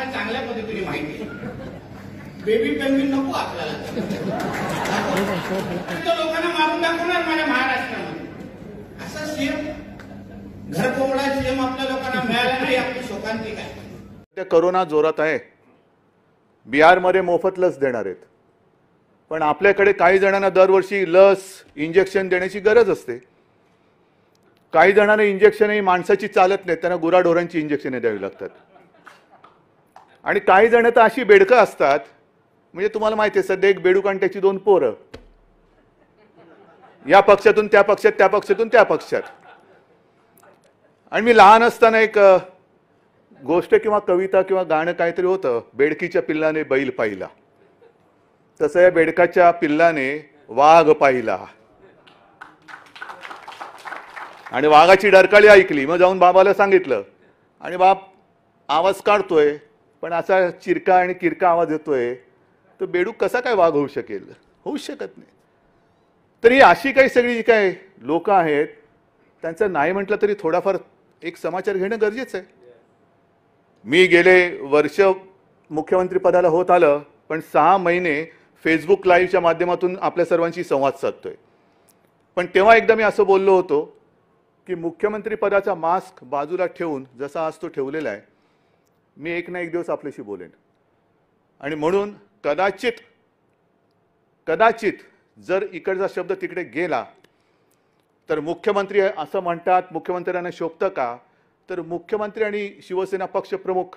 लोकांना चांगल्या पद्धतीने माहिती बेबी पेन्ग्विन नको आपल्याला लोकांना मारून दाखवणार माझ्या महाराष्ट्रामध्ये असा सीएम घरपोवडा सीएम आपल्या लोकांना मिळाला नाही आपली शोकांतिक आहे कोरोना जोरात आहे बिहारमध्ये मोफत लस देणार आहेत पण आपल्याकडे काही जणांना दरवर्षी लस इंजेक्शन देण्याची गरज असते काही जणांना इंजेक्शनही माणसाची चालत नाही त्यांना गुराढोरांची इंजेक्शन द्यावी लागतात आणि काही जण तर अशी बेडकं असतात म्हणजे तुम्हाला माहिती आहे सध्या एक बेडूक आणि त्याची दोन पोरं या पक्षातून त्या पक्षात त्या पक्षातून त्या पक्षात आणि मी लहान असताना एक गोष्ट किंवा कविता किंवा गाणं काहीतरी होतं बेडकीच्या पिल्लाने बैल पाहिला तसं या बेडकाच्या पिल्लाने वाघ पाहिला आणि वाघाची डरकाळी ऐकली मग जाऊन बाबाला सांगितलं आणि बाप आवाज काढतोय पण असा चिरका आणि किरका आवाज येतोय तर बेडूक कसा काय वाघ होऊ शकेल होऊ शकत नाही तरी अशी काही सगळी जी काय लोकं आहेत त्यांचं नाही म्हटलं तरी थोडाफार एक समाचार घेणं गरजेचं आहे मी गेले वर्ष मुख्यमंत्री पदाला होत आलं पण सहा महिने फेसबुक लाईव्हच्या माध्यमातून आपल्या सर्वांशी संवाद साधतोय पण तेव्हा एकदा मी असं बोललो होतो की मुख्यमंत्री पदाचा मास्क बाजूला ठेवून जसा आज तो ठेवलेला आहे मी एक ना एक दिवस आपल्याशी बोलेन आणि म्हणून कदाचित कदाचित जर इकडचा शब्द तिकडे गेला तर मुख्यमंत्री असं म्हणतात मुख्यमंत्र्यांना शोभतं का तर मुख्यमंत्री आणि शिवसेना पक्षप्रमुख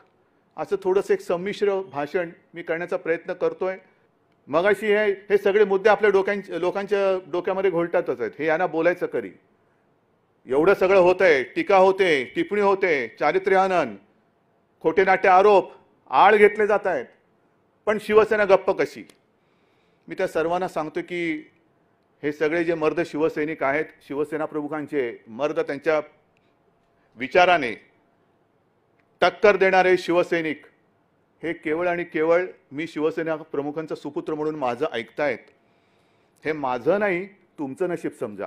असं थोडंसं एक संमिश्र भाषण मी करण्याचा प्रयत्न करतोय आहे मगाशी हे हे सगळे मुद्दे आपल्या डोक्यांच्या लोकांच्या डोक्यामध्ये घोलटातच आहेत हे यांना बोलायचं करी एवढं सगळं होतंय टीका होते टिप्पणी होते चारित्र्यानंद खोटे नाटे आरोप आळ घेतले जात आहेत पण शिवसेना गप्प कशी मी त्या सर्वांना सांगतो की हे सगळे जे मर्द शिवसैनिक आहेत शिवसेना प्रमुखांचे मर्द त्यांच्या विचाराने टक्कर देणारे शिवसैनिक हे केवळ आणि केवळ मी शिवसेना प्रमुखांचा सुपुत्र म्हणून माझं ऐकतायत हे माझं नाही तुमचं नशीब समजा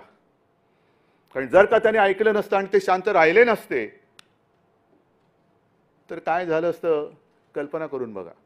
कारण जर का त्याने ऐकलं नसतं आणि ते शांत राहिले नसते तर काय झालं असतं कल्पना करून बघा